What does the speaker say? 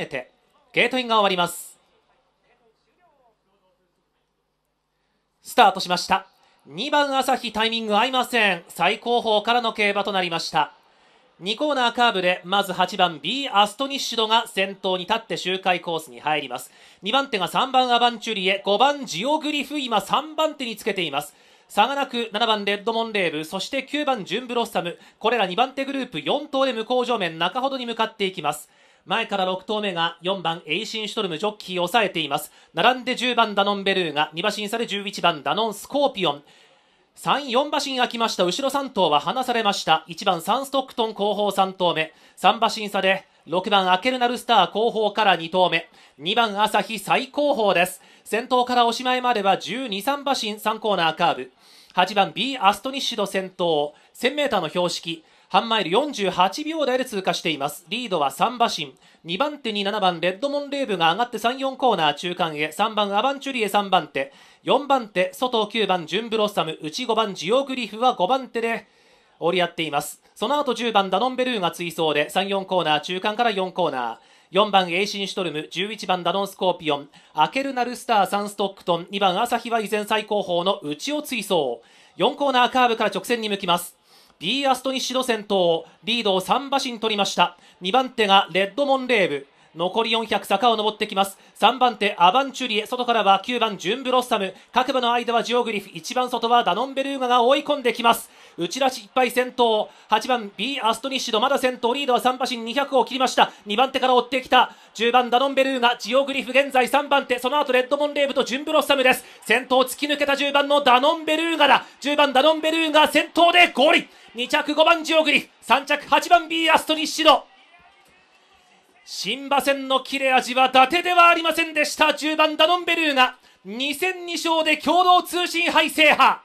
めてゲートインが終わりますスタートしました2番朝日タイミング合いません最高峰からの競馬となりました2コーナーカーブでまず8番 B アストニッシュドが先頭に立って周回コースに入ります2番手が3番アバンチュリエ5番ジオグリフ今3番手につけています差がなく7番レッドモンレーブそして9番ジュンブロッサムこれら2番手グループ4頭で向こう上面中ほどに向かっていきます前から6頭目が4番エイシンシュトルムジョッキーを抑えています並んで10番ダノンベルーガ2馬身差で11番ダノンスコーピオン3、4馬身空きました。後ろ3頭は離されました。1番サンストックトン後方3頭目。3馬身差で6番アケルナルスター後方から2頭目。2番朝日最後方です。先頭からおしまいまでは12、3馬身3コーナーカーブ。8番 B アストニッシュド先頭。1000m の標識。半マイル48秒台で通過していますリードは3馬身2番手に7番レッドモンレーブが上がって34コーナー中間へ3番アバンチュリエ3番手4番手外9番ジュンブロッサム内5番ジオグリフは5番手で折り合っていますその後10番ダノンベルーが追走で34コーナー中間から4コーナー4番エイシンシュトルム11番ダノンスコーピオンアケルナルスターサンストックトン2番アサヒは依然最高峰の内を追走4コーナーカーブから直線に向きますィーアストニッシド先頭リードを3馬身取りました2番手がレッドモンレーブ残り400坂を登ってきます3番手アバンチュリエ外からは9番ジュンブロッサム各馬の間はジオグリフ1番外はダノンベルーガが追い込んできます打ち出しいっぱい先頭8番 B アストニッシュドまだ先頭リードは3馬身200を切りました2番手から追ってきた10番ダノンベルーガジオグリフ現在3番手その後レッドモンレーブとジュンブロッサムです先頭突き抜けた10番のダノンベルーガだ10番ダノンベルーガ先頭でゴール2着5番ジオグリフ3着8番 B アストニッシュド新馬戦の切れ味は伊達ではありませんでした10番ダノンベルーガ2戦2勝で共同通信杯制覇